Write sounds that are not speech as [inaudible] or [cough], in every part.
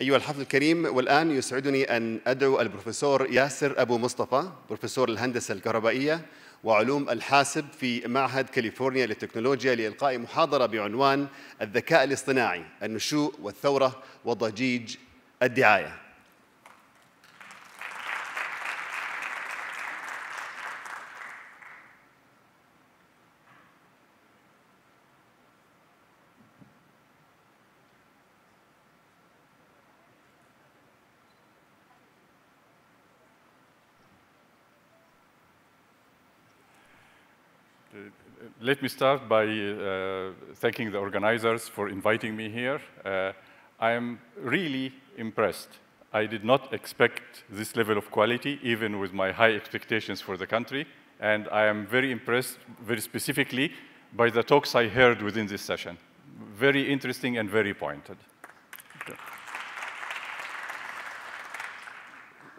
أيها الحفل الكريم والآن يسعدني أن أدعو البروفيسور ياسر أبو مصطفى بروفيسور الهندسة الكهربائية وعلوم الحاسب في معهد كاليفورنيا للتكنولوجيا لإلقاء محاضرة بعنوان الذكاء الاصطناعي النشوء والثورة وضجيج الدعاية let me start by uh, thanking the organizers for inviting me here. Uh, I am really impressed. I did not expect this level of quality, even with my high expectations for the country. And I am very impressed, very specifically, by the talks I heard within this session. Very interesting and very pointed.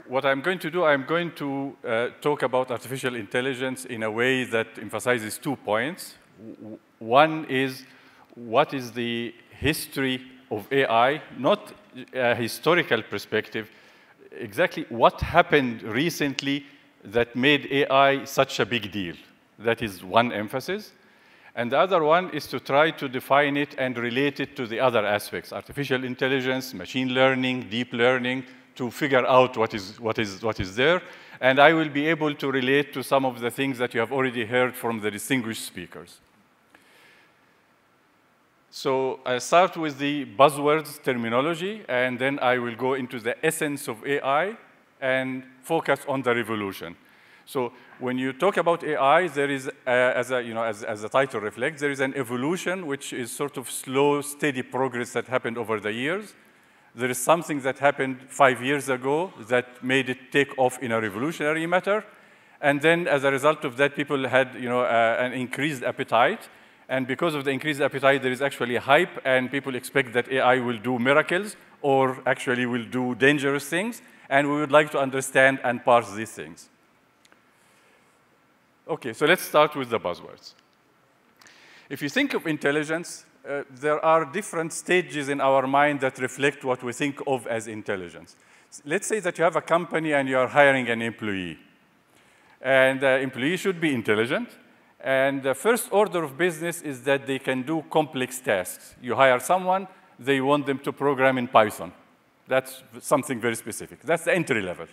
what I'm going to do, I'm going to uh, talk about artificial intelligence in a way that emphasizes two points. W one is what is the history of AI, not a historical perspective, exactly what happened recently that made AI such a big deal. That is one emphasis. And the other one is to try to define it and relate it to the other aspects, artificial intelligence, machine learning, deep learning, to figure out what is, what, is, what is there, and I will be able to relate to some of the things that you have already heard from the distinguished speakers. So I start with the buzzwords terminology, and then I will go into the essence of AI and focus on the revolution. So when you talk about AI, there is, as, a, you know, as, as the title reflects, there is an evolution which is sort of slow, steady progress that happened over the years there is something that happened five years ago that made it take off in a revolutionary matter. And then as a result of that, people had you know, uh, an increased appetite. And because of the increased appetite, there is actually hype, and people expect that AI will do miracles or actually will do dangerous things. And we would like to understand and parse these things. OK, so let's start with the buzzwords. If you think of intelligence, uh, there are different stages in our mind that reflect what we think of as intelligence. Let's say that you have a company and you are hiring an employee. And the uh, employee should be intelligent. And the first order of business is that they can do complex tasks. You hire someone, they want them to program in Python. That's something very specific. That's the entry level.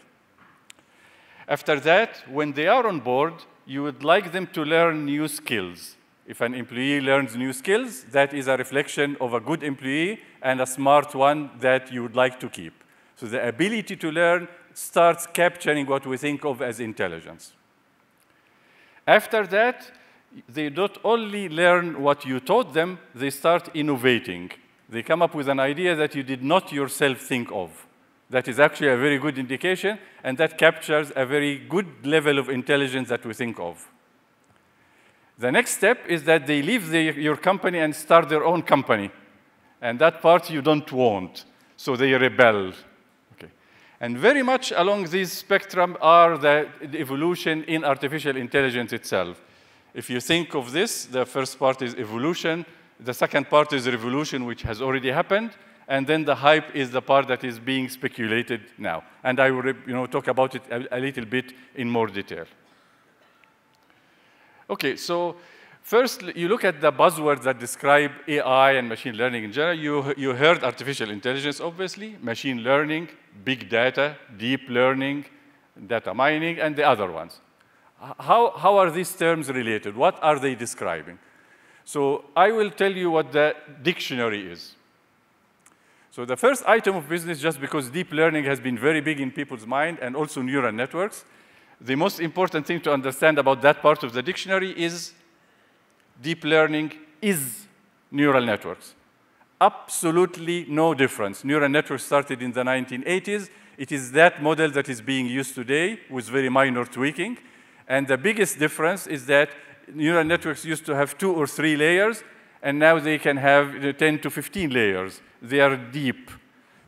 After that, when they are on board, you would like them to learn new skills. If an employee learns new skills, that is a reflection of a good employee and a smart one that you would like to keep. So the ability to learn starts capturing what we think of as intelligence. After that, they not only learn what you taught them, they start innovating. They come up with an idea that you did not yourself think of. That is actually a very good indication, and that captures a very good level of intelligence that we think of. The next step is that they leave the, your company and start their own company. And that part you don't want, so they rebel. Okay. And very much along this spectrum are the evolution in artificial intelligence itself. If you think of this, the first part is evolution, the second part is revolution, which has already happened, and then the hype is the part that is being speculated now. And I will you know, talk about it a, a little bit in more detail. Okay, so first you look at the buzzwords that describe AI and machine learning in general. You, you heard artificial intelligence, obviously, machine learning, big data, deep learning, data mining, and the other ones. How, how are these terms related? What are they describing? So I will tell you what the dictionary is. So the first item of business, just because deep learning has been very big in people's mind and also neural networks, the most important thing to understand about that part of the dictionary is deep learning is neural networks. Absolutely no difference. Neural networks started in the 1980s. It is that model that is being used today with very minor tweaking. And the biggest difference is that neural networks used to have two or three layers, and now they can have 10 to 15 layers. They are deep.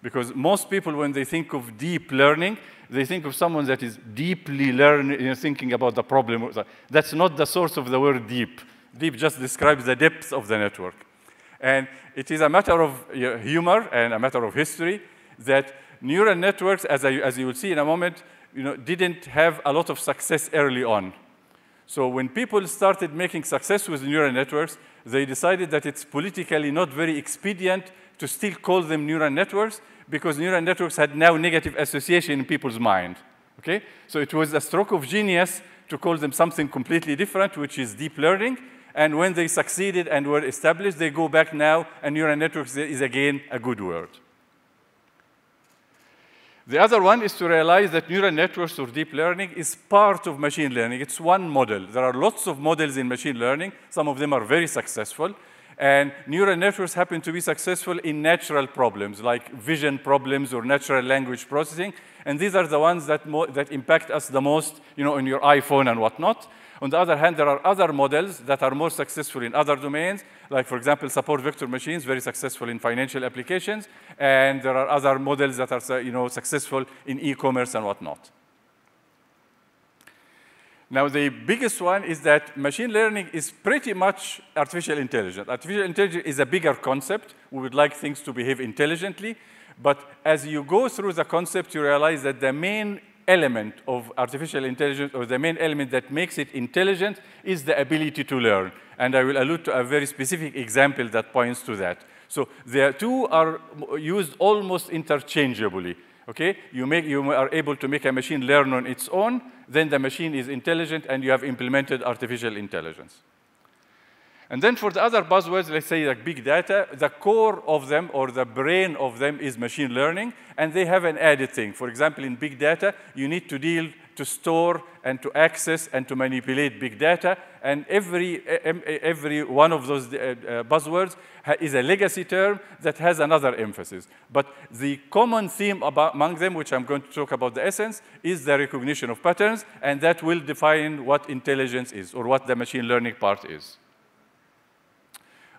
Because most people, when they think of deep learning, they think of someone that is deeply learning, you know, thinking about the problem. That's not the source of the word deep. Deep just describes the depth of the network. And it is a matter of humor and a matter of history that neural networks, as, I, as you will see in a moment, you know, didn't have a lot of success early on. So when people started making success with neural networks, they decided that it's politically not very expedient to still call them neural networks because neural networks had now negative association in people's mind. Okay? So it was a stroke of genius to call them something completely different, which is deep learning. And when they succeeded and were established, they go back now, and neural networks is again a good word. The other one is to realize that neural networks or deep learning is part of machine learning. It's one model. There are lots of models in machine learning. Some of them are very successful. And neural networks happen to be successful in natural problems, like vision problems or natural language processing. And these are the ones that, that impact us the most, you know, on your iPhone and whatnot. On the other hand, there are other models that are more successful in other domains, like, for example, support vector machines, very successful in financial applications. And there are other models that are, you know, successful in e-commerce and whatnot. Now, the biggest one is that machine learning is pretty much artificial intelligence. Artificial intelligence is a bigger concept. We would like things to behave intelligently. But as you go through the concept, you realize that the main element of artificial intelligence, or the main element that makes it intelligent, is the ability to learn. And I will allude to a very specific example that points to that. So the two are used almost interchangeably. Okay, you, make, you are able to make a machine learn on its own, then the machine is intelligent and you have implemented artificial intelligence. And then for the other buzzwords, let's say like big data, the core of them or the brain of them is machine learning, and they have an added thing. For example, in big data, you need to deal to store and to access and to manipulate big data. And every, every one of those uh, uh, buzzwords is a legacy term that has another emphasis. But the common theme among them, which I'm going to talk about the essence, is the recognition of patterns, and that will define what intelligence is or what the machine learning part is.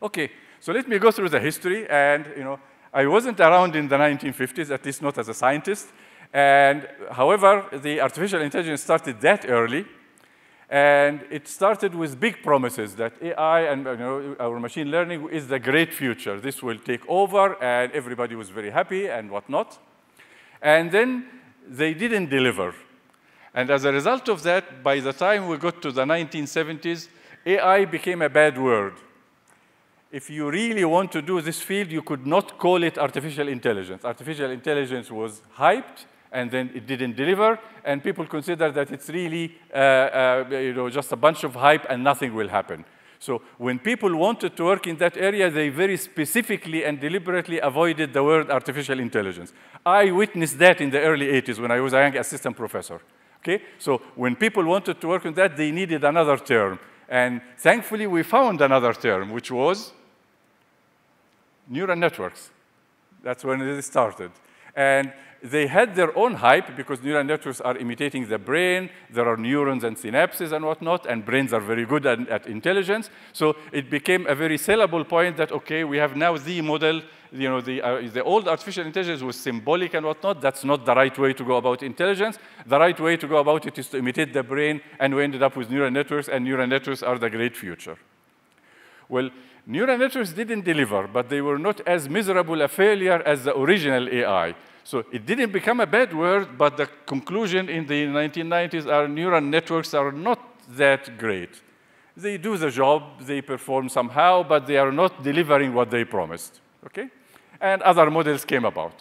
Okay, so let me go through the history and, you know, I wasn't around in the 1950s, at least not as a scientist. And however, the artificial intelligence started that early, and it started with big promises that AI and you know, our machine learning is the great future. This will take over, and everybody was very happy and whatnot. And then they didn't deliver. And as a result of that, by the time we got to the 1970s, AI became a bad word. If you really want to do this field, you could not call it artificial intelligence. Artificial intelligence was hyped, and then it didn't deliver, and people consider that it's really uh, uh, you know, just a bunch of hype and nothing will happen. So when people wanted to work in that area, they very specifically and deliberately avoided the word artificial intelligence. I witnessed that in the early 80s when I was a young assistant professor. Okay? So when people wanted to work on that, they needed another term. And thankfully, we found another term, which was neural networks. That's when it started. And they had their own hype because neural networks are imitating the brain. There are neurons and synapses and whatnot, and brains are very good at, at intelligence. So it became a very sellable point that, okay, we have now the model. You know, the, uh, the old artificial intelligence was symbolic and whatnot. That's not the right way to go about intelligence. The right way to go about it is to imitate the brain, and we ended up with neural networks, and neural networks are the great future. Well, neural networks didn't deliver, but they were not as miserable a failure as the original AI. So it didn't become a bad word, but the conclusion in the 1990s are neural networks are not that great. They do the job, they perform somehow, but they are not delivering what they promised, okay? And other models came about.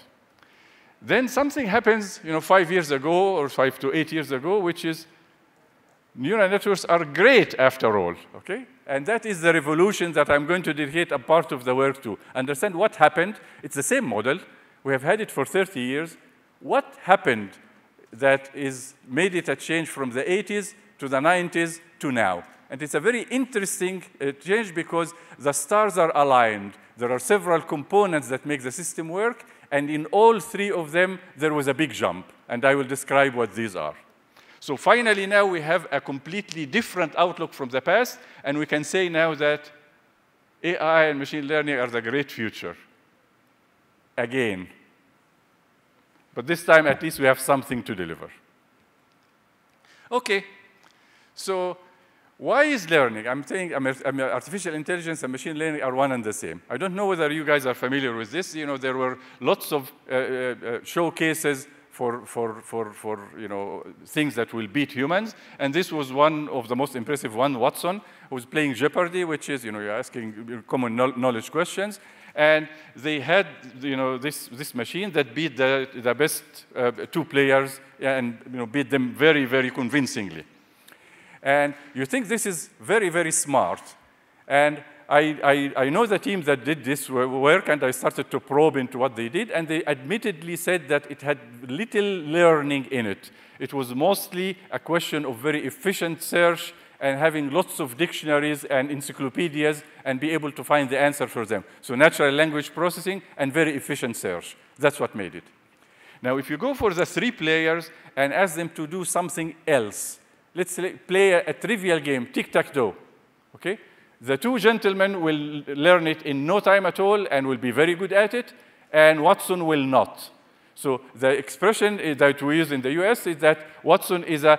Then something happens, you know, five years ago or five to eight years ago, which is neural networks are great after all, okay? And that is the revolution that I'm going to dedicate a part of the work to. Understand what happened. It's the same model. We have had it for 30 years. What happened that is made it a change from the 80s to the 90s to now? And it's a very interesting uh, change because the stars are aligned. There are several components that make the system work, and in all three of them, there was a big jump. And I will describe what these are. So finally, now we have a completely different outlook from the past, and we can say now that AI and machine learning are the great future again. But this time, at least, we have something to deliver. Okay, so why is learning? I'm saying artificial intelligence and machine learning are one and the same. I don't know whether you guys are familiar with this. You know, there were lots of uh, uh, uh showcases for, for, for, for you know, things that will beat humans. And this was one of the most impressive one, Watson, who was playing Jeopardy, which is, you know, you're asking common knowledge questions. And they had, you know, this, this machine that beat the, the best uh, two players and, you know, beat them very, very convincingly. And you think this is very, very smart. And I, I, I, know the team that did this work, and I started to probe into what they did, and they admittedly said that it had little learning in it. It was mostly a question of very efficient search and having lots of dictionaries and encyclopedias and be able to find the answer for them. So natural language processing and very efficient search. That's what made it. Now, if you go for the three players and ask them to do something else, let's play a, a trivial game, tic-tac-toe, okay? The two gentlemen will learn it in no time at all and will be very good at it, and Watson will not. So the expression eh, that we use in the US is that Watson is a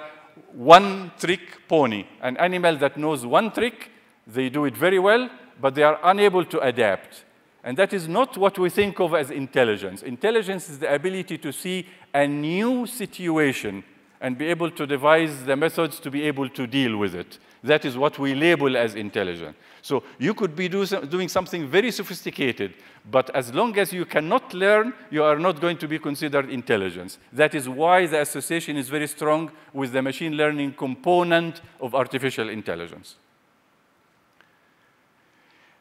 one trick pony, an animal that knows one trick, they do it very well, but they are unable to adapt. And that is not what we think of as intelligence. Intelligence is the ability to see a new situation and be able to devise the methods to be able to deal with it. That is what we label as intelligent. So you could be do some, doing something very sophisticated, but as long as you cannot learn, you are not going to be considered intelligence. That is why the association is very strong with the machine learning component of artificial intelligence.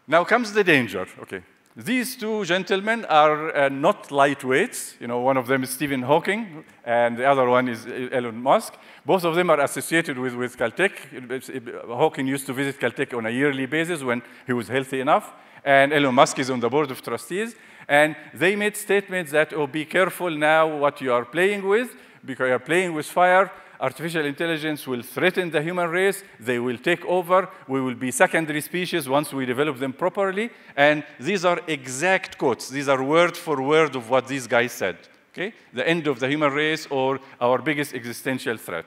Now comes the danger. Okay. These two gentlemen are uh, not lightweights. You know, one of them is Stephen Hawking, and the other one is uh, Elon Musk. Both of them are associated with, with Caltech. Hawking used to visit Caltech on a yearly basis when he was healthy enough. And Elon Musk is on the board of trustees. And they made statements that, oh, be careful now what you are playing with, because you're playing with fire artificial intelligence will threaten the human race, they will take over, we will be secondary species once we develop them properly. And these are exact quotes. These are word for word of what these guys said. Okay? The end of the human race or our biggest existential threat.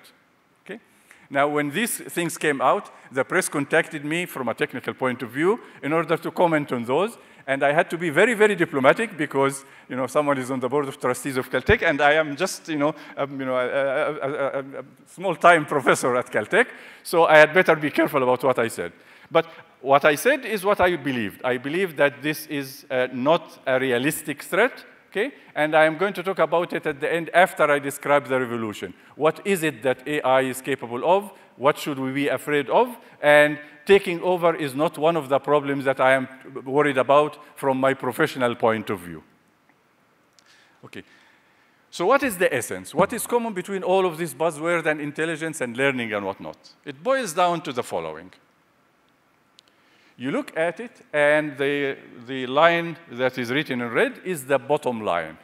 Now, when these things came out, the press contacted me from a technical point of view in order to comment on those. And I had to be very, very diplomatic because, you know, someone is on the board of trustees of Caltech, and I am just, you know, um, you know a, a, a, a small-time [laughs] professor at Caltech, so I had better be careful about what I said. But what I said is what I believed. I believe that this is uh, not a realistic threat, okay? And I am going to talk about it at the end after I describe the revolution. What is it that AI is capable of? what should we be afraid of, and taking over is not one of the problems that I am worried about from my professional point of view. Okay. So what is the essence? What is common between all of these buzzwords and intelligence and learning and whatnot? It boils down to the following. You look at it, and the, the line that is written in red is the bottom line.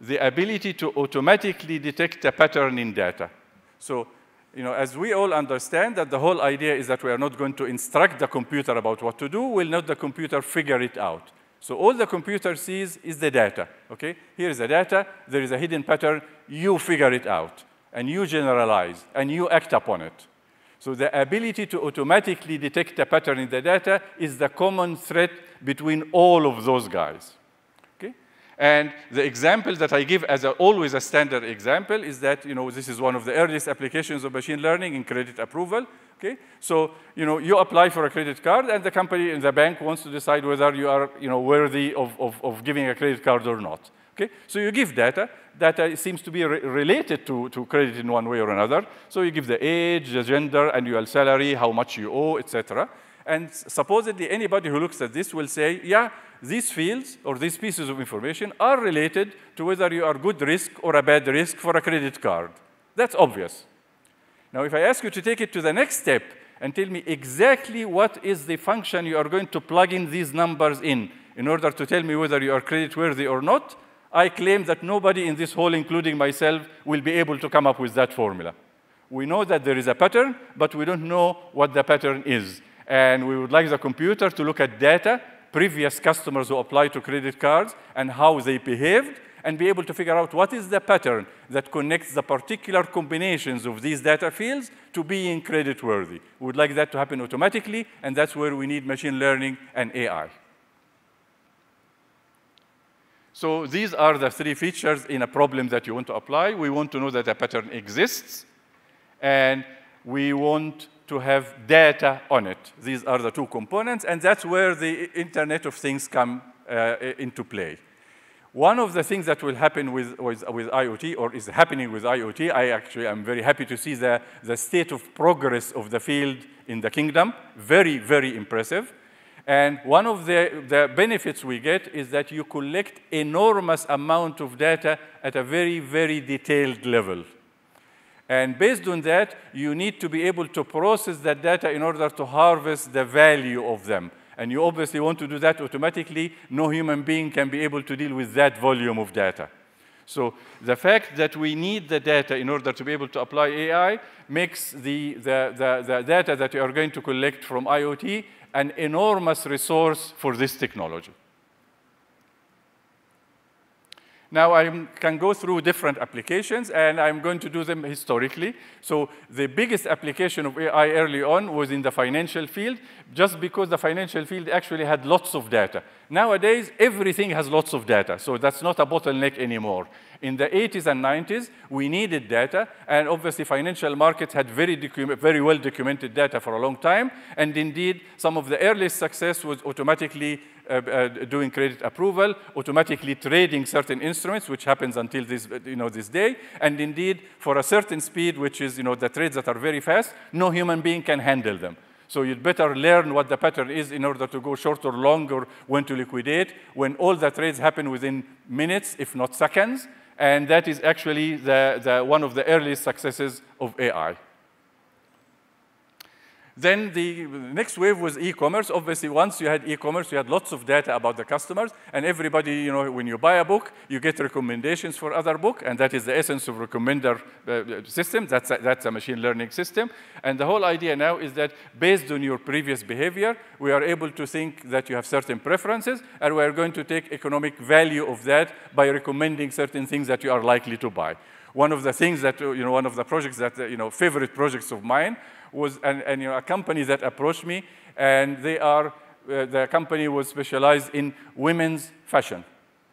The ability to automatically detect a pattern in data. So you know, as we all understand that the whole idea is that we are not going to instruct the computer about what to do, will not the computer figure it out. So all the computer sees is the data, okay? Here is the data, there is a hidden pattern, you figure it out, and you generalize, and you act upon it. So the ability to automatically detect a pattern in the data is the common thread between all of those guys. And the example that I give as a, always a standard example is that, you know, this is one of the earliest applications of machine learning in credit approval. Okay? So, you know, you apply for a credit card and the company in the bank wants to decide whether you are, you know, worthy of, of, of giving a credit card or not. Okay? So you give data. Data seems to be re related to, to credit in one way or another. So you give the age, the gender, annual salary, how much you owe, etc. And supposedly anybody who looks at this will say, yeah, these fields or these pieces of information are related to whether you are good risk or a bad risk for a credit card. That's obvious. Now, if I ask you to take it to the next step and tell me exactly what is the function you are going to plug in these numbers in in order to tell me whether you are creditworthy or not, I claim that nobody in this hall, including myself, will be able to come up with that formula. We know that there is a pattern, but we don't know what the pattern is. And we would like the computer to look at data previous customers who applied to credit cards and how they behaved and be able to figure out what is the pattern that connects the particular combinations of these data fields to being creditworthy. We would like that to happen automatically, and that's where we need machine learning and AI. So these are the three features in a problem that you want to apply. We want to know that a pattern exists, and we want to have data on it. These are the two components, and that's where the Internet of Things come uh, into play. One of the things that will happen with, with, with, IoT, or is happening with IoT, I actually am very happy to see the, the state of progress of the field in the kingdom. Very, very impressive. And one of the, the benefits we get is that you collect enormous amount of data at a very, very detailed level. And based on that, you need to be able to process that data in order to harvest the value of them. And you obviously want to do that automatically. No human being can be able to deal with that volume of data. So the fact that we need the data in order to be able to apply AI makes the, the, the, the data that you are going to collect from IoT an enormous resource for this technology. Now I can go through different applications, and I'm going to do them historically. So the biggest application of AI early on was in the financial field, just because the financial field actually had lots of data. Nowadays, everything has lots of data, so that's not a bottleneck anymore. In the 80s and 90s, we needed data, and obviously financial markets had very, very well documented data for a long time, and indeed, some of the earliest success was automatically uh, uh, doing credit approval, automatically trading certain instruments, which happens until this, you know, this day. And indeed, for a certain speed, which is you know, the trades that are very fast, no human being can handle them. So you'd better learn what the pattern is in order to go short or longer, when to liquidate, when all the trades happen within minutes, if not seconds. And that is actually the, the, one of the earliest successes of AI. Then the next wave was e-commerce. Obviously, once you had e-commerce, you had lots of data about the customers, and everybody, you know, when you buy a book, you get recommendations for other book, and that is the essence of recommender uh, system. That's a, that's a machine learning system. And the whole idea now is that based on your previous behavior, we are able to think that you have certain preferences, and we are going to take economic value of that by recommending certain things that you are likely to buy. One of the things that, uh, you know, one of the projects that, uh, you know, favorite projects of mine was an, an, you know, a company that approached me, and they are, uh, the company was specialized in women's fashion.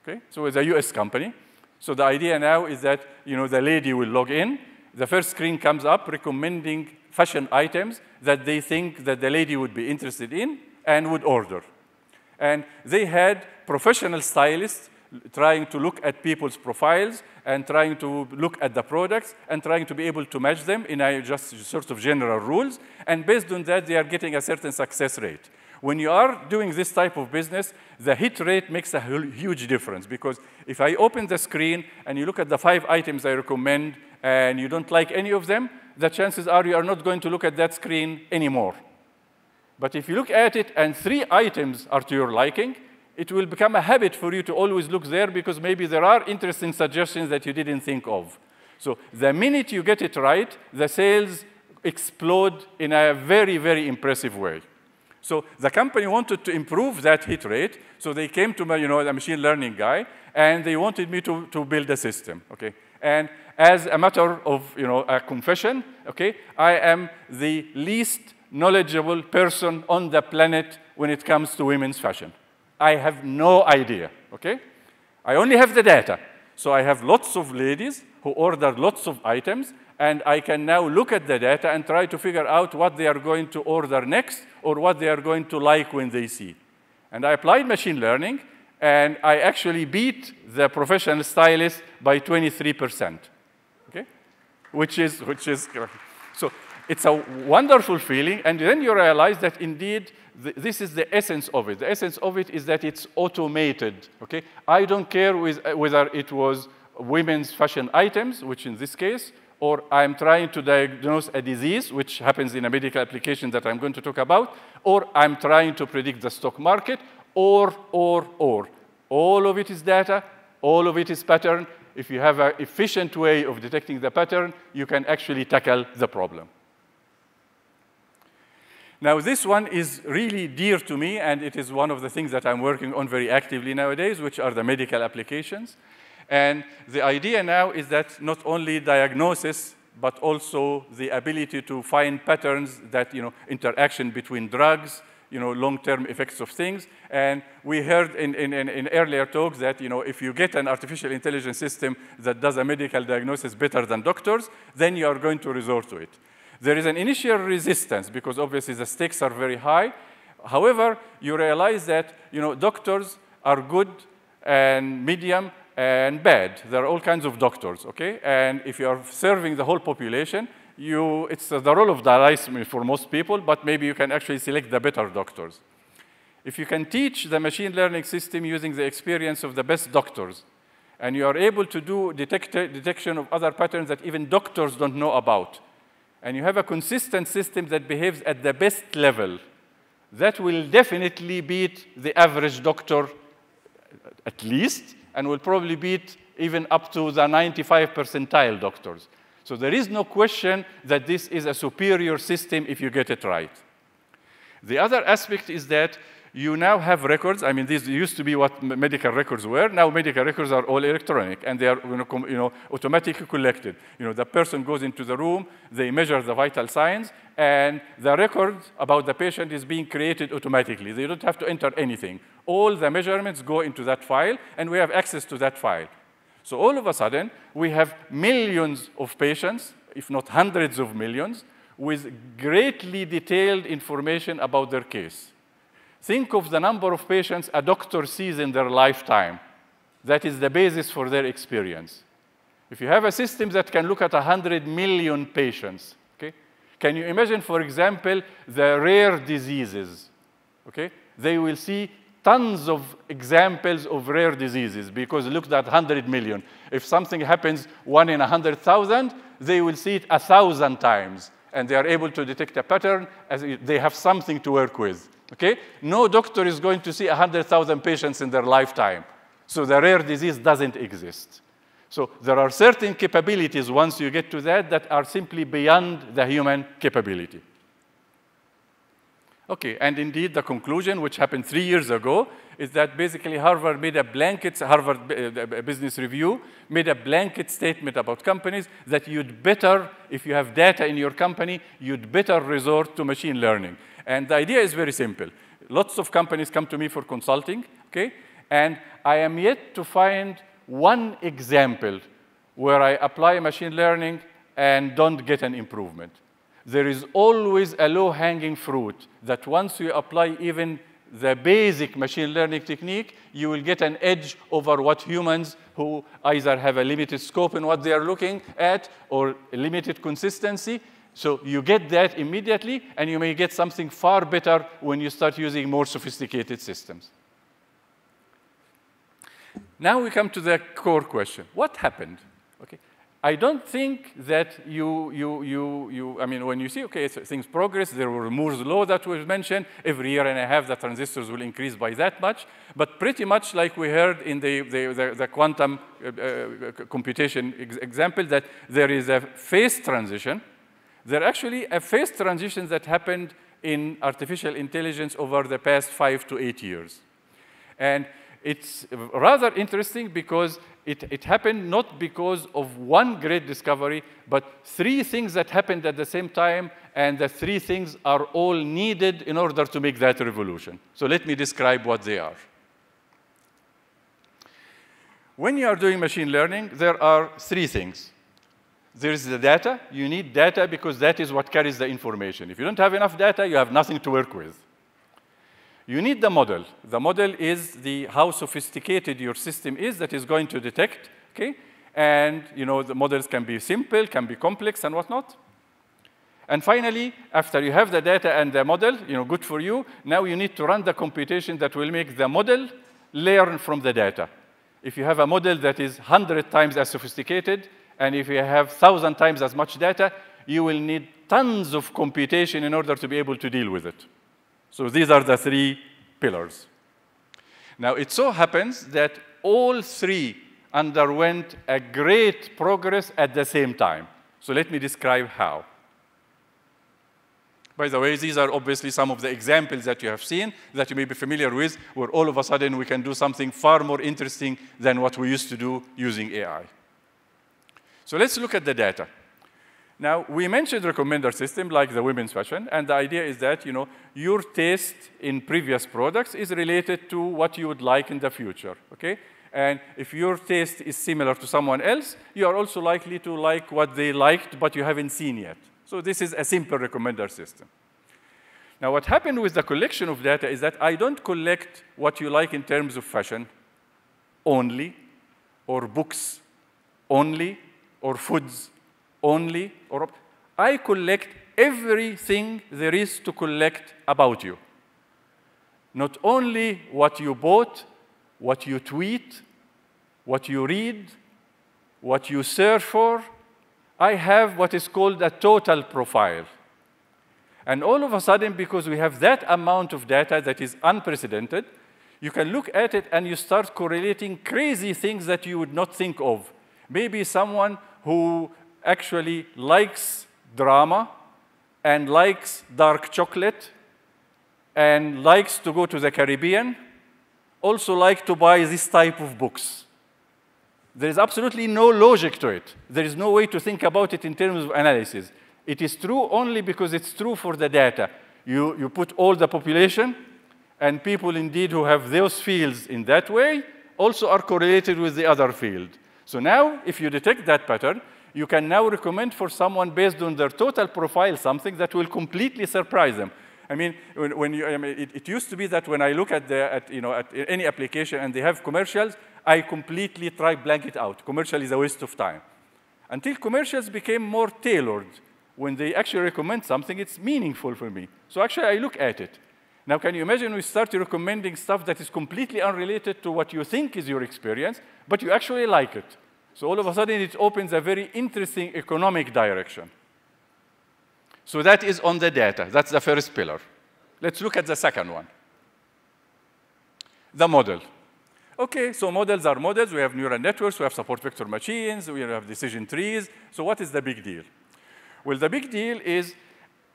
Okay? So it's a US company. So the idea now is that you know, the lady will log in, the first screen comes up recommending fashion items that they think that the lady would be interested in and would order. And they had professional stylists trying to look at people's profiles and trying to look at the products and trying to be able to match them in a just sort of general rules. And based on that, they are getting a certain success rate. When you are doing this type of business, the hit rate makes a huge difference because if I open the screen and you look at the five items I recommend and you don't like any of them, the chances are you are not going to look at that screen anymore. But if you look at it and three items are to your liking, it will become a habit for you to always look there because maybe there are interesting suggestions that you didn't think of. So the minute you get it right, the sales explode in a very, very impressive way. So the company wanted to improve that hit rate, so they came to my, you know, the machine learning guy, and they wanted me to, to build a system, okay? And as a matter of, you know, a confession, okay, I am the least knowledgeable person on the planet when it comes to women's fashion. I have no idea, okay? I only have the data. So I have lots of ladies who order lots of items, and I can now look at the data and try to figure out what they are going to order next or what they are going to like when they see. And I applied machine learning, and I actually beat the professional stylist by 23%, okay? Which is, which is, so it's a wonderful feeling, and then you realize that indeed th this is the essence of it. The essence of it is that it's automated, okay? I don't care with, uh, whether it was women's fashion items, which in this case, or I'm trying to diagnose a disease, which happens in a medical application that I'm going to talk about, or I'm trying to predict the stock market, or, or, or. All of it is data, all of it is pattern. If you have an efficient way of detecting the pattern, you can actually tackle the problem. Now, this one is really dear to me, and it is one of the things that I'm working on very actively nowadays, which are the medical applications. And the idea now is that not only diagnosis, but also the ability to find patterns that, you know, interaction between drugs, you know, long-term effects of things. And we heard in, in, in, earlier talks that, you know, if you get an artificial intelligence system that does a medical diagnosis better than doctors, then you are going to resort to it. There is an initial resistance because obviously the stakes are very high. However, you realize that you know, doctors are good and medium and bad. There are all kinds of doctors, okay? And if you are serving the whole population, you, it's the role of dialysis for most people, but maybe you can actually select the better doctors. If you can teach the machine learning system using the experience of the best doctors, and you are able to do detect detection of other patterns that even doctors don't know about, and you have a consistent system that behaves at the best level, that will definitely beat the average doctor at least, and will probably beat even up to the 95 percentile doctors. So there is no question that this is a superior system if you get it right. The other aspect is that you now have records. I mean, these used to be what medical records were. Now medical records are all electronic, and they are you know, you know, automatically collected. You know, the person goes into the room, they measure the vital signs, and the record about the patient is being created automatically. They don't have to enter anything. All the measurements go into that file, and we have access to that file. So all of a sudden, we have millions of patients, if not hundreds of millions, with greatly detailed information about their case. Think of the number of patients a doctor sees in their lifetime. That is the basis for their experience. If you have a system that can look at 100 million patients, okay, can you imagine, for example, the rare diseases? Okay, they will see tons of examples of rare diseases because look at 100 million. If something happens one in 100,000, they will see it a thousand times and they are able to detect a pattern as they have something to work with. Okay? No doctor is going to see 100,000 patients in their lifetime. So the rare disease doesn't exist. So there are certain capabilities once you get to that that are simply beyond the human capability. Okay, and indeed the conclusion, which happened three years ago, is that basically Harvard made a blanket, Harvard uh, uh, Business Review made a blanket statement about companies that you'd better, if you have data in your company, you'd better resort to machine learning. And the idea is very simple. Lots of companies come to me for consulting, okay? And I am yet to find one example where I apply machine learning and don't get an improvement there is always a low-hanging fruit that once you apply even the basic machine learning technique, you will get an edge over what humans who either have a limited scope in what they are looking at or limited consistency. So you get that immediately, and you may get something far better when you start using more sophisticated systems. Now we come to the core question. What happened? I don't think that you, you, you, you, I mean, when you see, okay, so things progress, there were Moore's law that was mentioned, every year and a half the transistors will increase by that much, but pretty much like we heard in the, the, the, the quantum uh, uh computation ex example that there is a phase transition. There actually a phase transition that happened in artificial intelligence over the past five to eight years. And it's rather interesting because it, it happened not because of one great discovery, but three things that happened at the same time, and the three things are all needed in order to make that revolution. So let me describe what they are. When you are doing machine learning, there are three things. There is the data. You need data because that is what carries the information. If you don't have enough data, you have nothing to work with. You need the model. The model is the, how sophisticated your system is that is going to detect, okay? And, you know, the models can be simple, can be complex and whatnot. And finally, after you have the data and the model, you know, good for you, now you need to run the computation that will make the model learn from the data. If you have a model that is 100 times as sophisticated, and if you have 1,000 times as much data, you will need tons of computation in order to be able to deal with it. So these are the three pillars. Now, it so happens that all three underwent a great progress at the same time. So let me describe how. By the way, these are obviously some of the examples that you have seen that you may be familiar with, where all of a sudden we can do something far more interesting than what we used to do using AI. So let's look at the data. Now, we mentioned recommender system like the women's fashion, and the idea is that, you know, your taste in previous products is related to what you would like in the future, okay? And if your taste is similar to someone else, you are also likely to like what they liked but you haven't seen yet. So this is a simple recommender system. Now, what happened with the collection of data is that I don't collect what you like in terms of fashion only, or books only, or foods only or I collect everything there is to collect about you. Not only what you bought, what you tweet, what you read, what you search for. I have what is called a total profile. And all of a sudden, because we have that amount of data that is unprecedented, you can look at it and you start correlating crazy things that you would not think of. Maybe someone who actually likes drama and likes dark chocolate and likes to go to the Caribbean also like to buy this type of books. There is absolutely no logic to it. There is no way to think about it in terms of analysis. It is true only because it's true for the data. You, you put all the population, and people indeed who have those fields in that way also are correlated with the other field. So now, if you detect that pattern, you can now recommend for someone based on their total profile something that will completely surprise them. I mean, when, when you, I mean, it, it, used to be that when I look at, the, at, you know, at any application and they have commercials, I completely try blanket out. Commercial is a waste of time. Until commercials became more tailored. When they actually recommend something, it's meaningful for me. So actually, I look at it. Now, can you imagine we start recommending stuff that is completely unrelated to what you think is your experience, but you actually like it? So all of a sudden, it opens a very interesting economic direction. So that is on the data. That's the first pillar. Let's look at the second one. The model. Okay, so models are models. We have neural networks. We have support vector machines. We have decision trees. So what is the big deal? Well, the big deal is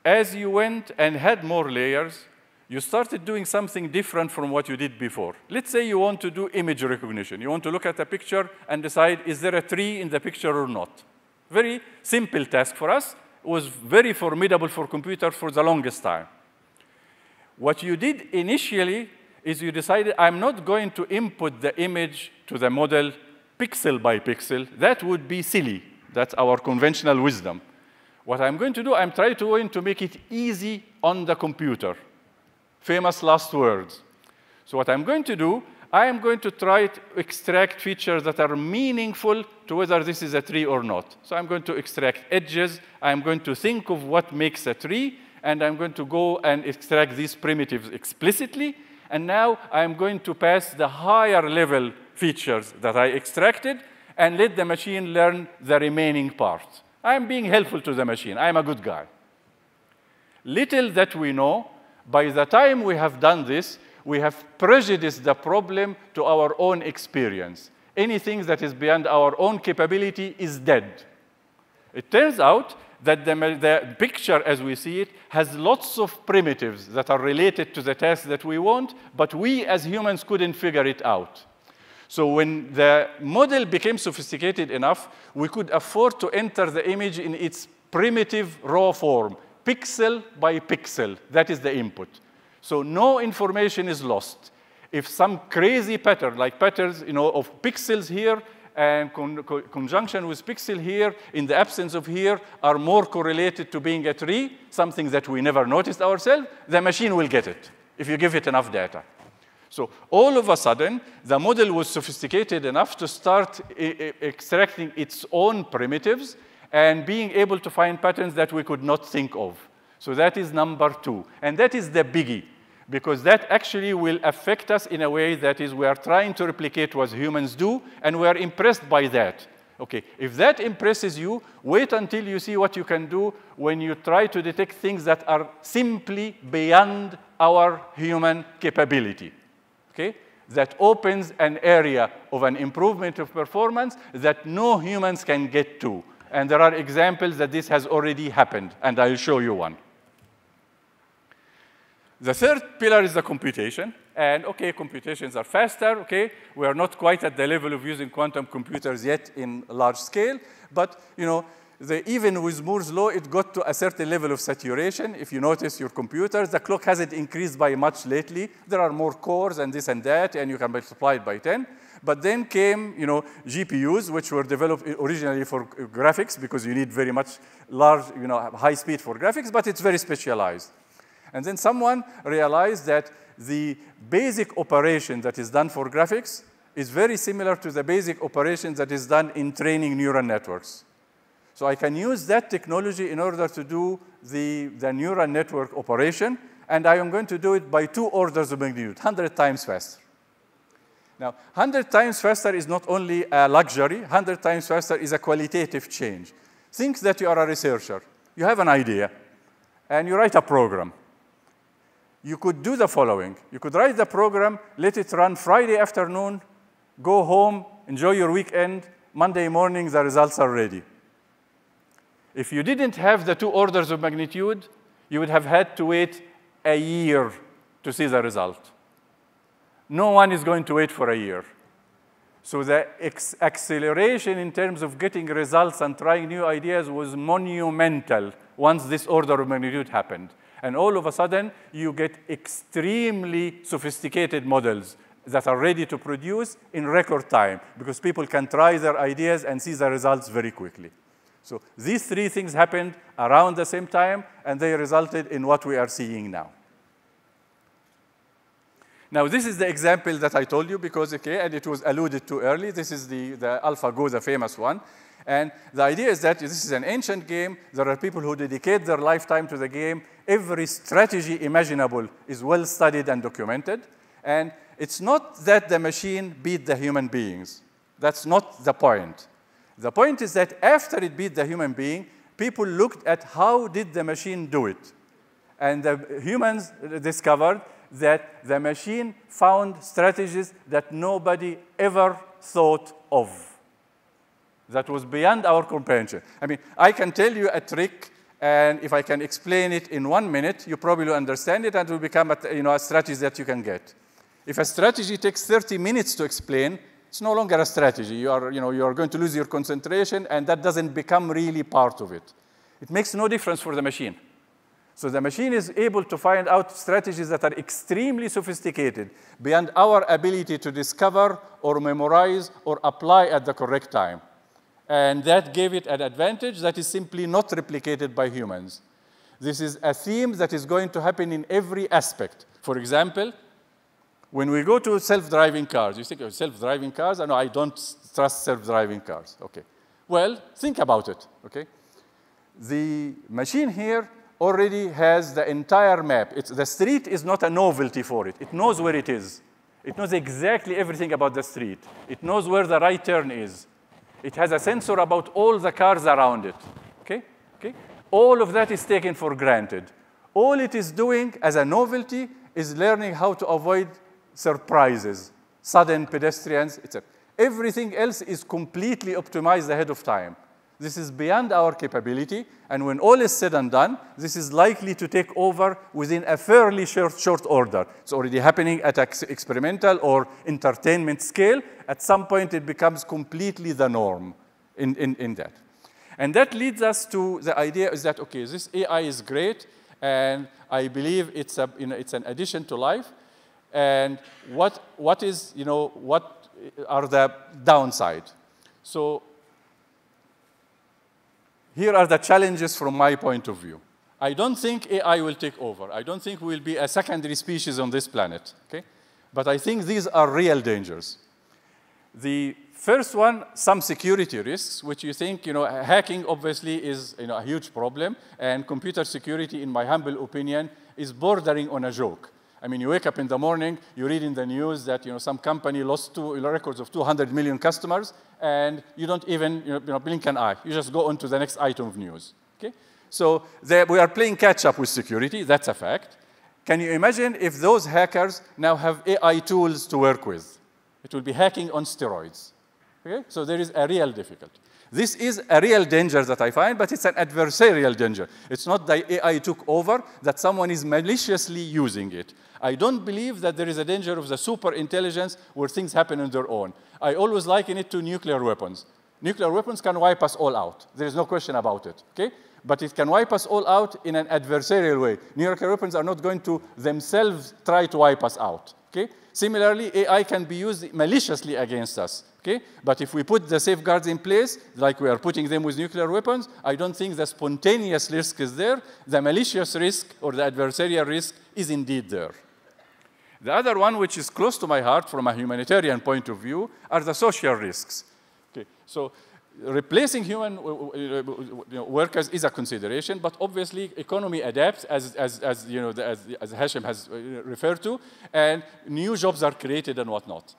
as you went and had more layers, you started doing something different from what you did before. Let's say you want to do image recognition. You want to look at a picture and decide, is there a tree in the picture or not? Very simple task for us. It was very formidable for computers for the longest time. What you did initially is you decided, I'm not going to input the image to the model pixel by pixel. That would be silly. That's our conventional wisdom. What I'm going to do, I'm trying to, to make it easy on the computer famous last words. So what I'm going to do, I am going to try to extract features that are meaningful to whether this is a tree or not. So I'm going to extract edges, I'm going to think of what makes a tree, and I'm going to go and extract these primitives explicitly, and now I'm going to pass the higher level features that I extracted and let the machine learn the remaining part. I'm being helpful to the machine. I'm a good guy. Little that we know by the time we have done this, we have prejudiced the problem to our own experience. Anything that is beyond our own capability is dead. It turns out that the, the, picture as we see it has lots of primitives that are related to the task that we want, but we as humans couldn't figure it out. So when the model became sophisticated enough, we could afford to enter the image in its primitive raw form pixel by pixel. That is the input. So no information is lost. If some crazy pattern, like patterns you know, of pixels here and con co conjunction with pixel here, in the absence of here, are more correlated to being a tree, something that we never noticed ourselves, the machine will get it if you give it enough data. So all of a sudden, the model was sophisticated enough to start eh, eh, extracting its own primitives and being able to find patterns that we could not think of. So that is number two. And that is the biggie, because that actually will affect us in a way that is we are trying to replicate what humans do, and we are impressed by that. Okay, if that impresses you, wait until you see what you can do when you try to detect things that are simply beyond our human capability. Okay? That opens an area of an improvement of performance that no humans can get to. And there are examples that this has already happened, and I'll show you one. The third pillar is the computation. And okay, computations are faster, okay? We are not quite at the level of using quantum computers yet in large scale, but you know, the, even with Moore's law, it got to a certain level of saturation. If you notice your computers, the clock hasn't increased by much lately. There are more cores and this and that, and you can multiply it by 10. But then came, you know, GPUs, which were developed originally for uh, graphics because you need very much large, you know, high speed for graphics, but it's very specialized. And then someone realized that the basic operation that is done for graphics is very similar to the basic operation that is done in training neural networks. So I can use that technology in order to do the, the neural network operation, and I am going to do it by two orders of magnitude, 100 times faster. Now, 100 times faster is not only a luxury, 100 times faster is a qualitative change. Think that you are a researcher. You have an idea, and you write a program. You could do the following. You could write the program, let it run Friday afternoon, go home, enjoy your weekend, Monday morning the results are ready. If you didn't have the two orders of magnitude, you would have had to wait a year to see the result no one is going to wait for a year. So the acceleration in terms of getting results and trying new ideas was monumental once this order of magnitude happened. And all of a sudden, you get extremely sophisticated models that are ready to produce in record time because people can try their ideas and see the results very quickly. So these three things happened around the same time, and they resulted in what we are seeing now. Now, this is the example that I told you because, okay, and it was alluded to early. This is the, the AlphaGo, the famous one. And the idea is that this is an ancient game. There are people who dedicate their lifetime to the game. Every strategy imaginable is well studied and documented. And it's not that the machine beat the human beings. That's not the point. The point is that after it beat the human being, people looked at how did the machine do it. And the humans discovered that the machine found strategies that nobody ever thought of. That was beyond our comprehension. I mean, I can tell you a trick, and if I can explain it in one minute, you probably will understand it and it will become a, you know, a strategy that you can get. If a strategy takes 30 minutes to explain, it's no longer a strategy. You are, you know, you are going to lose your concentration, and that doesn't become really part of it. It makes no difference for the machine. So the machine is able to find out strategies that are extremely sophisticated beyond our ability to discover or memorize or apply at the correct time. And that gave it an advantage that is simply not replicated by humans. This is a theme that is going to happen in every aspect. For example, when we go to self-driving cars, you think of oh, self-driving cars? I know I don't trust self-driving cars. Okay. Well, think about it, okay? The machine here already has the entire map. It's, the street is not a novelty for it. It knows where it is. It knows exactly everything about the street. It knows where the right turn is. It has a sensor about all the cars around it. Okay? Okay? All of that is taken for granted. All it is doing as a novelty is learning how to avoid surprises, sudden pedestrians, etc. Everything else is completely optimized ahead of time. This is beyond our capability. And when all is said and done, this is likely to take over within a fairly short, short order. It's already happening at experimental or entertainment scale. At some point, it becomes completely the norm in, in, in that. And that leads us to the idea is that, okay, this AI is great, and I believe it's, a, you know, it's an addition to life. And what, what is, you know, what are the downside? So here are the challenges from my point of view. I don't think AI will take over. I don't think we'll be a secondary species on this planet, okay? But I think these are real dangers. The first one, some security risks, which you think, you know, hacking obviously is you know, a huge problem, and computer security, in my humble opinion, is bordering on a joke. I mean, you wake up in the morning, you read in the news that you know, some company lost two records of 200 million customers, and you don't even you know, blink an eye. You just go on to the next item of news. Okay? So they, we are playing catch up with security, that's a fact. Can you imagine if those hackers now have AI tools to work with? It will be hacking on steroids. Okay? So there is a real difficulty. This is a real danger that I find, but it's an adversarial danger. It's not that AI took over, that someone is maliciously using it. I don't believe that there is a danger of the super intelligence where things happen on their own. I always liken it to nuclear weapons. Nuclear weapons can wipe us all out. There is no question about it, okay? But it can wipe us all out in an adversarial way. Nuclear weapons are not going to themselves try to wipe us out, okay? Similarly, AI can be used maliciously against us. Okay? But if we put the safeguards in place, like we are putting them with nuclear weapons, I don't think the spontaneous risk is there. The malicious risk or the adversarial risk is indeed there. The other one, which is close to my heart from a humanitarian point of view, are the social risks. Okay, so replacing human uh, uh, uh, workers is a consideration, but obviously economy adapts as, as, as, you know, as, as Hashem has referred to, and new jobs are created and whatnot.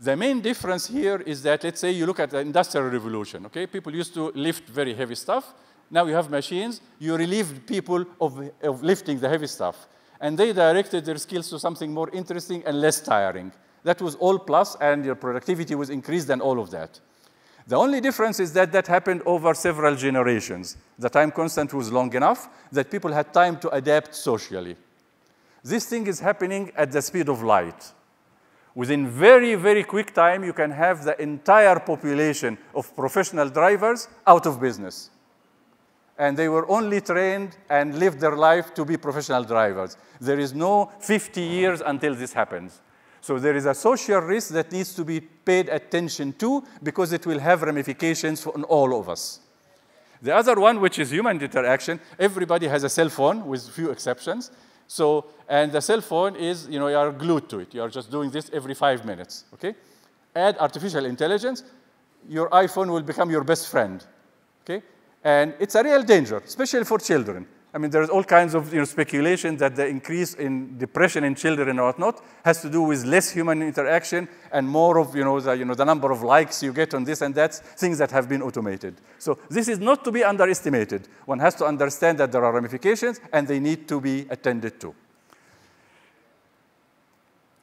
The main difference here is that, let's say you look at the Industrial Revolution, okay? People used to lift very heavy stuff. Now you have machines. You relieve people of, of lifting the heavy stuff. And they directed their skills to something more interesting and less tiring. That was all plus, and your productivity was increased and all of that. The only difference is that that happened over several generations. The time constant was long enough that people had time to adapt socially. This thing is happening at the speed of light. Within very, very quick time, you can have the entire population of professional drivers out of business. And they were only trained and lived their life to be professional drivers. There is no 50 years until this happens. So there is a social risk that needs to be paid attention to because it will have ramifications on all of us. The other one, which is human interaction, everybody has a cell phone with few exceptions. So, and the cell phone is, you know, you are glued to it. You are just doing this every five minutes, okay? Add artificial intelligence, your iPhone will become your best friend, okay? And it's a real danger, especially for children. I mean, there's all kinds of you know, speculation that the increase in depression in children and whatnot has to do with less human interaction and more of you know, the, you know, the number of likes you get on this and that, things that have been automated. So this is not to be underestimated. One has to understand that there are ramifications and they need to be attended to.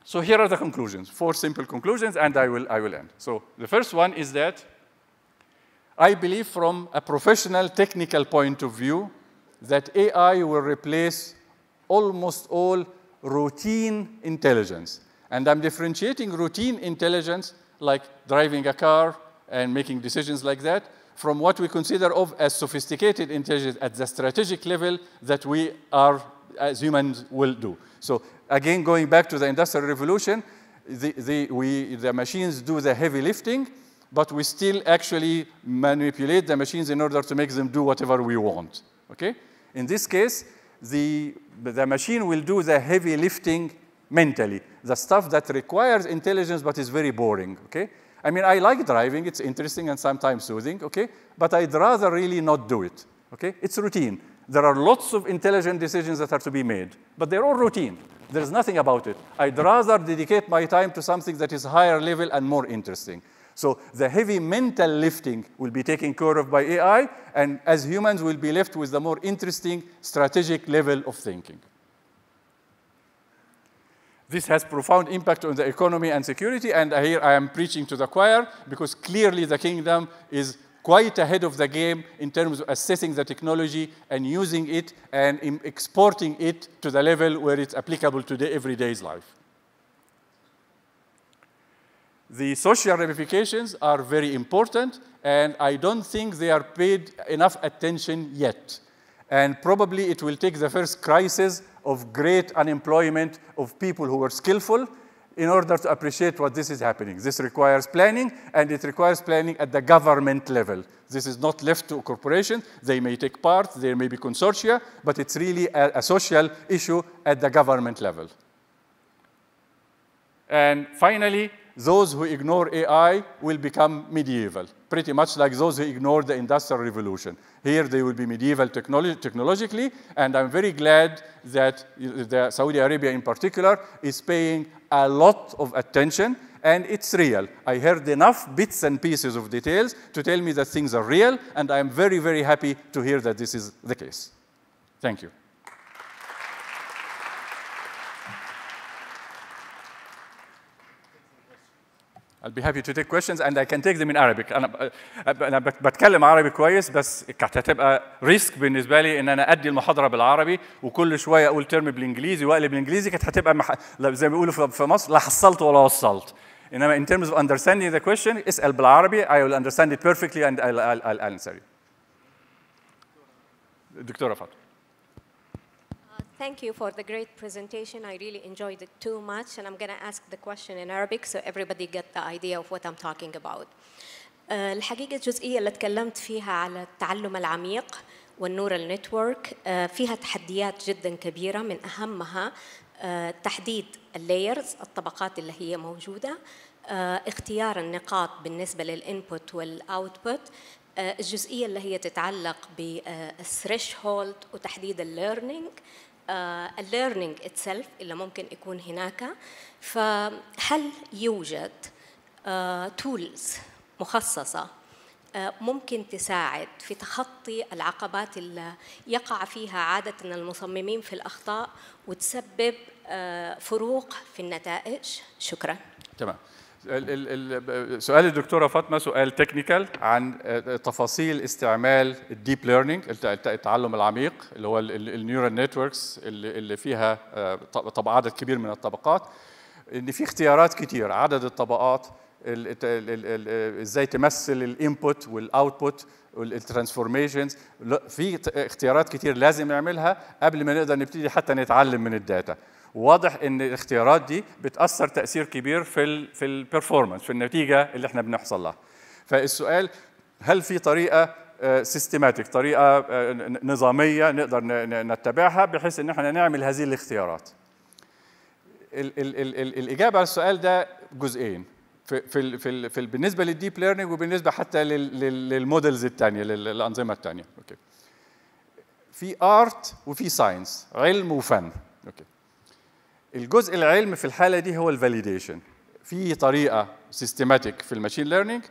So here are the conclusions, four simple conclusions, and I will, I will end. So the first one is that I believe from a professional technical point of view, that AI will replace almost all routine intelligence. And I'm differentiating routine intelligence, like driving a car and making decisions like that, from what we consider of as sophisticated intelligence at the strategic level that we are, as humans, will do. So again, going back to the Industrial Revolution, the, the, we, the machines do the heavy lifting, but we still actually manipulate the machines in order to make them do whatever we want okay? In this case, the, the machine will do the heavy lifting mentally, the stuff that requires intelligence but is very boring, okay? I mean, I like driving, it's interesting and sometimes soothing, okay? But I'd rather really not do it, okay? It's routine. There are lots of intelligent decisions that are to be made, but they're all routine. There's nothing about it. I'd rather dedicate my time to something that is higher level and more interesting. So the heavy mental lifting will be taken care of by AI, and as humans, we'll be left with the more interesting strategic level of thinking. This has profound impact on the economy and security, and here I am preaching to the choir because clearly the kingdom is quite ahead of the game in terms of assessing the technology and using it and exporting it to the level where it's applicable to the everyday's life. The social ramifications are very important, and I don't think they are paid enough attention yet. And probably it will take the first crisis of great unemployment of people who are skillful in order to appreciate what this is happening. This requires planning, and it requires planning at the government level. This is not left to corporations. They may take part, there may be consortia, but it's really a, a social issue at the government level. And finally, those who ignore AI will become medieval, pretty much like those who ignore the Industrial Revolution. Here they will be medieval technolo technologically, and I'm very glad uh, that Saudi Arabia in particular is paying a lot of attention, and it's real. I heard enough bits and pieces of details to tell me that things are real, and I'm very, very happy to hear that this is the case. Thank you. I'll be happy to take questions and I can take them in Arabic أنا أنا بتكلم عربي كويس بس كانت هتبقى ريسك بالنسبة لي إن أنا أدي المحاضرة بالعربي وكل شوية أقول ترم بالإنجليزي وأقلب بالإنجليزي كانت هتبقى مح... زي ما بيقولوا في مصر لا حصلت ولا وصلت إنما in terms of understanding the question اسأل بالعربي I will understand it perfectly and I'll, I'll, I'll answer you. دكتورة فاطمة Thank you for the great presentation. I really enjoyed it too much, and I'm going to ask the question in Arabic so everybody get the idea of what I'm talking about. Uh, الحقيقة الجزئية اللي تكلمت فيها على التعلم العميق والنورال نتورك uh، فيها تحديات جدا كبيرة من أهمها uh، تحديد اللايرز الطبقات اللي هي موجودة اختيار النقاط بالنسبة للإنبوت والأوتبوت الجزئية اللي هي تتعلق بالثريش هولد وتحديد الليرنينج الليرنينج آه، اتسلف اللي ممكن يكون هناك فهل يوجد تولز آه، مخصصة آه، ممكن تساعد في تخطي العقبات اللي يقع فيها عادة المصممين في الأخطاء وتسبب فروق في النتائج شكرا تمام سؤال الدكتورة فاطمة سؤال تكنيكال عن آه، تفاصيل استعمال الديب ليرنينج التعلم العميق اللي هو النيورال نتوركس اللي فيها آه، طب عدد كبير من الطبقات ان في اختيارات كتير عدد الطبقات ازاي تمثل الانبوت والاوتبوت والترانسفورميشنز في اختيارات كتير لازم نعملها قبل ما نقدر نبتدي حتى نتعلم من الداتا واضح ان الاختيارات دي بتاثر تاثير كبير في ال في البرفورمانس في النتيجه اللي احنا بنحصل لها فالسؤال هل في طريقه سيستماتيك آه، طريقه آه، نظاميه نقدر نتبعها بحيث ان احنا نعمل هذه الاختيارات الـ الـ الـ الـ الاجابه على السؤال ده جزئين في في في, الـ بالنسبه للديب ليرنينج وبالنسبه حتى للمودلز الثانيه للانظمه الثانيه اوكي في ارت وفي ساينس علم وفن اوكي الجزء العلم في الحاله دي هو الفاليديشن في طريقه سيستماتيك في الماشين ليرنينج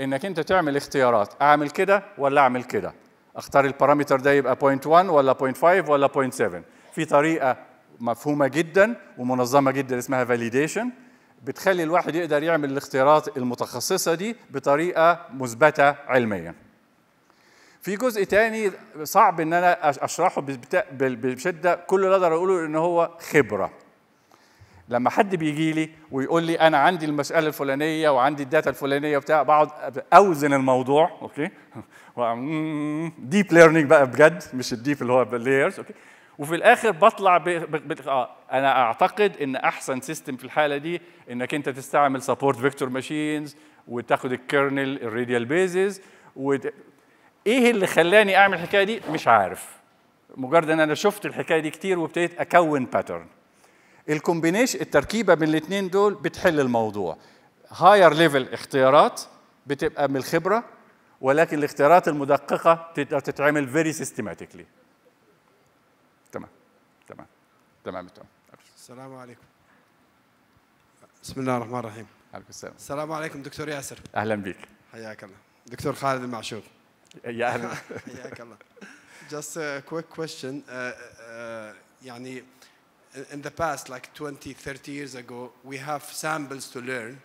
انك انت تعمل اختيارات اعمل كده ولا اعمل كده اختار البارامتر ده يبقى 0.1 ولا 0.5 ولا 0.7 في طريقه مفهومه جدا ومنظمه جدا اسمها فاليديشن بتخلي الواحد يقدر يعمل الاختيارات المتخصصه دي بطريقه مثبته علميا في جزء تاني صعب ان انا اشرحه بشده كل اللي اقدر اقوله ان هو خبره لما حد بيجي لي ويقول لي انا عندي المساله الفلانيه وعندي الداتا الفلانيه وبتاع بقعد اوزن الموضوع اوكي ديب [laughs] ليرنينج بقى بجد مش الديب اللي هو layers اوكي وفي الاخر بطلع ب... ب... ب... آه. انا اعتقد ان احسن سيستم في الحاله دي انك انت تستعمل سبورت فيكتور ماشينز وتاخد الكيرنل الراديال بيزز وت... ايه اللي خلاني اعمل الحكايه دي مش عارف مجرد ان انا شفت الحكايه دي كتير وابتديت اكون باترن الكومبينيشن التركيبه من الاثنين دول بتحل الموضوع هاير ليفل اختيارات بتبقى من الخبره ولكن الاختيارات المدققه تقدر تتعمل فيري سيستماتيكلي تمام تمام تمام تمام السلام عليكم بسم الله الرحمن الرحيم عليكم السلام السلام عليكم دكتور ياسر اهلا بك حياك الله دكتور خالد المعشوق [laughs] يا اهلا [laughs] حياك الله just a quick question uh, uh, يعني in the past, like 20, 30 years ago, we have samples to learn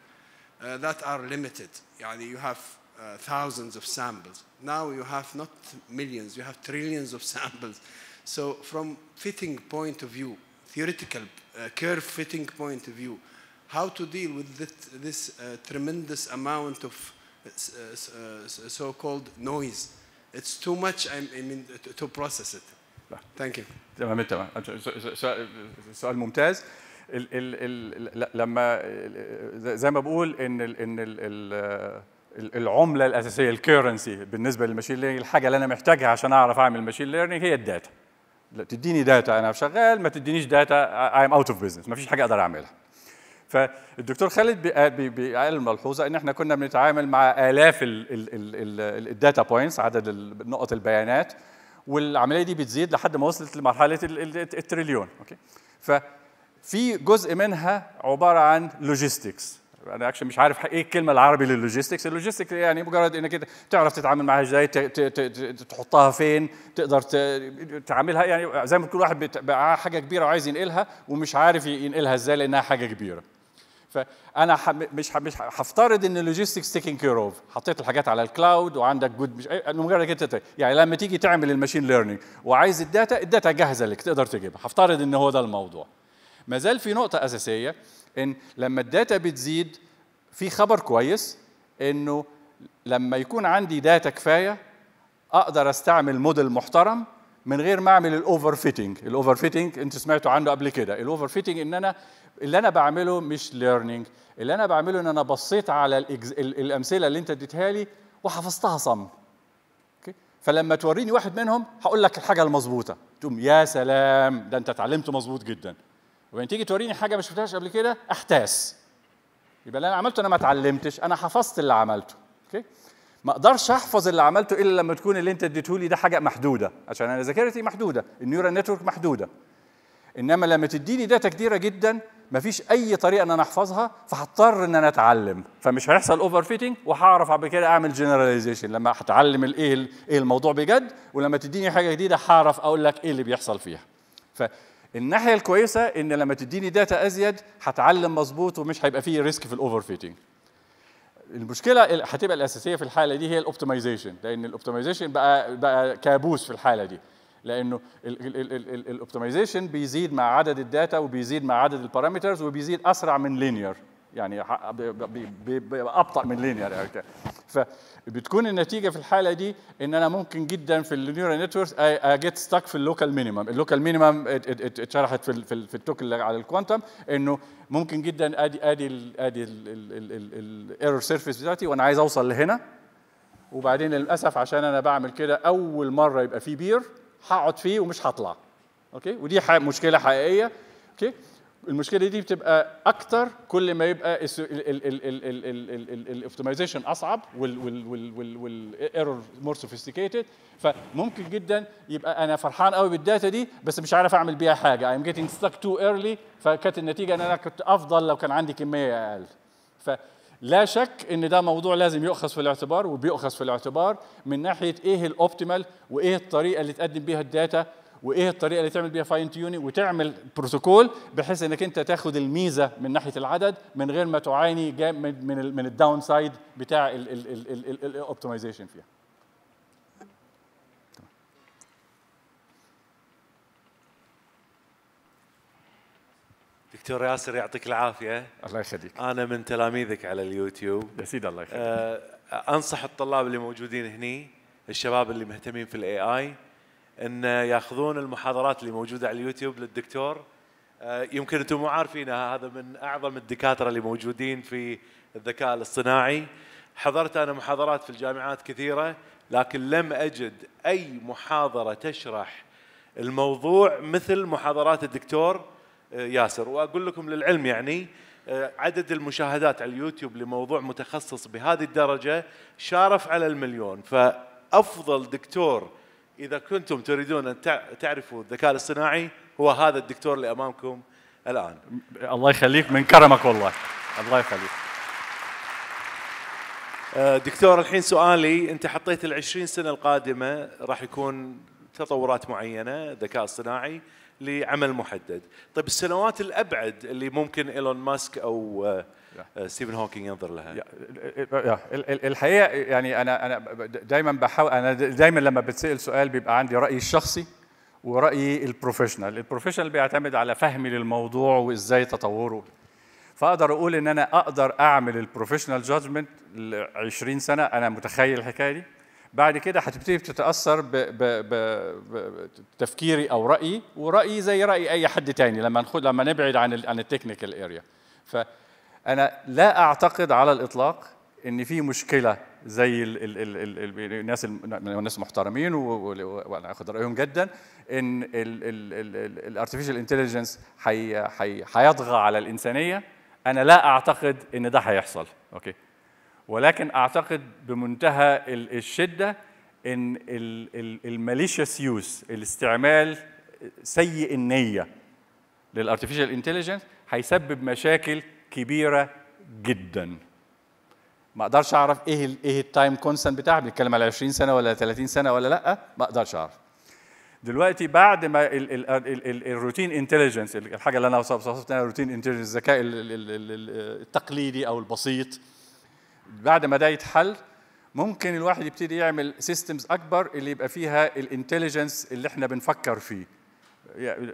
uh, that are limited. Yani you have uh, thousands of samples. Now you have not millions, you have trillions of [laughs] samples. So from fitting point of view, theoretical uh, curve fitting point of view, how to deal with this uh, tremendous amount of uh, uh, so-called noise. It's too much, I mean, to process it. ثانك يو تمام تمام سؤال ممتاز ال ال ال لما زي ما بقول ان ال ان ال ال العمله الاساسيه الكيرنسي بالنسبه للماشين ليرنينج الحاجه اللي انا محتاجها عشان اعرف اعمل ماشين ليرنينج هي الداتا لا تديني داتا انا شغال ما تدينيش داتا اي ام اوت اوف بزنس ما فيش حاجه اقدر اعملها فالدكتور خالد قال الملحوظه ان احنا كنا بنتعامل مع الاف الداتا بوينتس عدد نقط البيانات والعمليه دي بتزيد لحد ما وصلت لمرحله التريليون اوكي ففي جزء منها عباره عن لوجيستكس انا اكشن مش عارف ايه الكلمه العربي للوجيستكس اللوجيستكس يعني مجرد انك كده تعرف تتعامل معاها ازاي تحطها فين تقدر تعملها يعني زي ما كل واحد بقى حاجه كبيره وعايز ينقلها ومش عارف ينقلها ازاي لانها حاجه كبيره فانا مش مش هفترض ان اللوجيستكس تيكن كير اوف حطيت الحاجات على الكلاود وعندك جود مش مجرد انت يعني لما تيجي تعمل الماشين ليرنينج وعايز الداتا الداتا جاهزه لك تقدر تجيبها هفترض ان هو ده الموضوع ما زال في نقطه اساسيه ان لما الداتا بتزيد في خبر كويس انه لما يكون عندي داتا كفايه اقدر استعمل موديل محترم من غير ما اعمل الاوفر فيتنج الاوفر فيتنج انت سمعتوا عنه قبل كده الاوفر فيتنج ان انا اللي انا بعمله مش ليرنينج اللي انا بعمله ان انا بصيت على الامثله اللي انت اديتها لي وحفظتها صم فلما توريني واحد منهم هقول لك الحاجه المظبوطه تقوم يا سلام ده انت اتعلمت مظبوط جدا وبعدين تيجي توريني حاجه ما شفتهاش قبل كده احتاس يبقى اللي انا عملته انا ما اتعلمتش انا حفظت اللي عملته اوكي ما اقدرش احفظ اللي عملته الا لما تكون اللي انت اديته لي ده حاجه محدوده عشان انا ذاكرتي محدوده النيورال نتورك محدوده انما لما تديني داتا كتيره جدا مفيش اي طريقه ان انا احفظها فهضطر ان انا اتعلم فمش هيحصل اوفر فيتنج وهعرف بعد كده اعمل جنراليزيشن لما هتعلم الايه ايه الموضوع بجد ولما تديني حاجه جديده هعرف اقول لك ايه اللي بيحصل فيها فالناحيه الكويسه ان لما تديني داتا ازيد هتعلم مظبوط ومش هيبقى فيه ريسك في الاوفر فيتنج المشكله هتبقى الاساسيه في الحاله دي هي الاوبتمايزيشن لان الاوبتمايزيشن بقى بقى كابوس في الحاله دي لانه الاوبتمايزيشن بيزيد مع عدد الداتا وبيزيد مع عدد البارامترز وبيزيد اسرع من لينير يعني ابطا من لينير يعني فبتكون النتيجه في الحاله دي ان انا ممكن جدا في النيورال نتورك اجيت ستاك في اللوكال مينيمم اللوكال مينيمم اتشرحت في في التوك اللي على الكوانتم انه ممكن جدا ادي ادي ادي الايرور سيرفيس بتاعتي وانا عايز اوصل لهنا وبعدين للاسف عشان انا بعمل كده اول مره يبقى في بير هقعد فيه ومش هطلع اوكي ودي مشكله حقيقيه اوكي المشكله دي بتبقى اكتر كل ما يبقى الاوبتمايزيشن اصعب والايرور مور سوفيستيكيتد فممكن جدا يبقى انا فرحان قوي بالداتا دي بس مش عارف اعمل بيها حاجه ايم getting ستك تو ايرلي فكانت النتيجه ان انا كنت افضل لو كان عندي كميه اقل فلا شك ان ده موضوع لازم يؤخذ في الاعتبار وبيؤخذ في الاعتبار من ناحيه ايه الاوبتيمال وايه الطريقه اللي تقدم بيها الداتا وايه الطريقه اللي تعمل بيها فاين تيوني وتعمل بروتوكول بحيث انك انت تاخد الميزه من ناحيه العدد من غير ما تعاني من من الداون سايد بتاع الاوبتمايزيشن فيها دكتور ياسر يعطيك العافيه الله يخليك انا من تلاميذك على اليوتيوب يا سيدي الله يخليك آه، انصح الطلاب اللي موجودين هني الشباب اللي مهتمين في الاي اي ان ياخذون المحاضرات اللي موجوده على اليوتيوب للدكتور آه، يمكن انتم مو عارفينها هذا من اعظم الدكاتره اللي موجودين في الذكاء الاصطناعي حضرت انا محاضرات في الجامعات كثيره لكن لم اجد اي محاضره تشرح الموضوع مثل محاضرات الدكتور آه، ياسر واقول لكم للعلم يعني آه، عدد المشاهدات على اليوتيوب لموضوع متخصص بهذه الدرجه شارف على المليون فافضل دكتور إذا كنتم تريدون أن تعرفوا الذكاء الاصطناعي هو هذا الدكتور اللي أمامكم الآن الله يخليك من كرمك والله الله يخليك أه، دكتور الحين سؤالي أنت حطيت العشرين سنة القادمة راح يكون تطورات معينة ذكاء اصطناعي لعمل محدد طيب السنوات الأبعد اللي ممكن إيلون ماسك أو أه، ستيفن هوكينج uh, ينظر لها الحقيقه يعني انا انا دايما بحاول انا دايما لما بتسال سؤال بيبقى عندي رايي الشخصي ورايي البروفيشنال البروفيشنال بيعتمد على فهمي للموضوع وازاي تطوره فاقدر اقول ان انا اقدر اعمل البروفيشنال جادجمنت ل 20 سنه انا متخيل الحكايه دي بعد كده هتبتدي بتتاثر بتفكيري او رايي ورايي زي راي اي حد تاني لما نخد لما نبعد عن عن التكنيكال اريا ف انا لا اعتقد على الاطلاق ان في مشكله زي الـ الـ الـ الـ الناس الناس المحترمين وانا اخد رايهم جدا ان الارتفيشال انتليجنس هيطغى على الانسانيه انا لا اعتقد ان ده هيحصل اوكي ولكن اعتقد بمنتهى الشده ان الماليشيس يوز الاستعمال سيء النيه للارتفيشال انتليجنس هيسبب مشاكل كبيره جدا ما اقدرش اعرف ايه الـ ايه التايم كونستنت بتاعها بنتكلم على 20 سنه ولا 30 سنه ولا لا ما اقدرش اعرف دلوقتي بعد ما الروتين انتليجنس الحاجه اللي انا وصفتها روتين انتليجنس الذكاء التقليدي او البسيط بعد ما ده يتحل ممكن الواحد يبتدي يعمل سيستمز اكبر اللي يبقى فيها الانتليجنس اللي احنا بنفكر فيه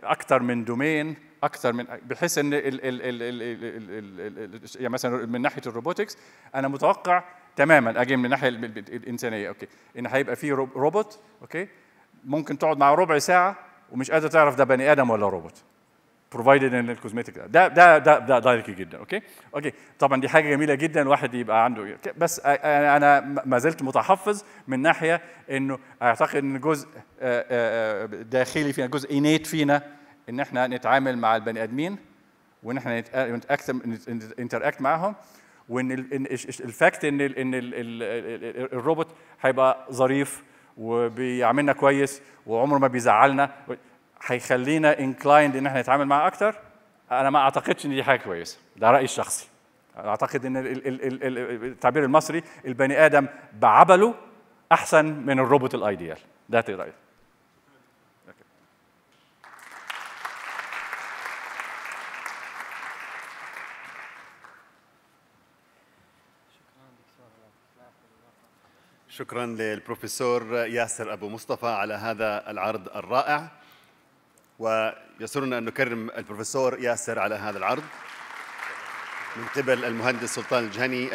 اكثر من دومين اكثر من بحيث ان ال ال ال ال ال يعني مثلا من ناحيه الروبوتكس انا متوقع تماما اجي من الناحيه الانسانيه اوكي ان هيبقى في روبوت اوكي ممكن تقعد مع ربع ساعه ومش قادر تعرف ده بني ادم ولا روبوت بروفايدد ان الكوزمتيك ده ده ده ده دايركت جدا اوكي اوكي طبعا دي حاجه جميله جدا الواحد يبقى عنده بس انا ما زلت متحفظ من ناحيه انه اعتقد ان جزء داخلي فينا جزء انيت فينا ان احنا نتعامل مع البني ادمين وان احنا نتاكت معاهم وان الفاكت ان ان الروبوت هيبقى ظريف وبيعاملنا كويس وعمره ما بيزعلنا هيخلينا انكلايند ان احنا نتعامل معاه اكتر انا ما اعتقدش ان دي حاجه كويسه ده رايي الشخصي اعتقد ان التعبير المصري البني ادم بعبله احسن من الروبوت الايديال ده رايي شكرا للبروفيسور ياسر ابو مصطفى على هذا العرض الرائع ويسرنا أن نكرم البروفيسور ياسر على هذا العرض من قبل المهندس سلطان الجهني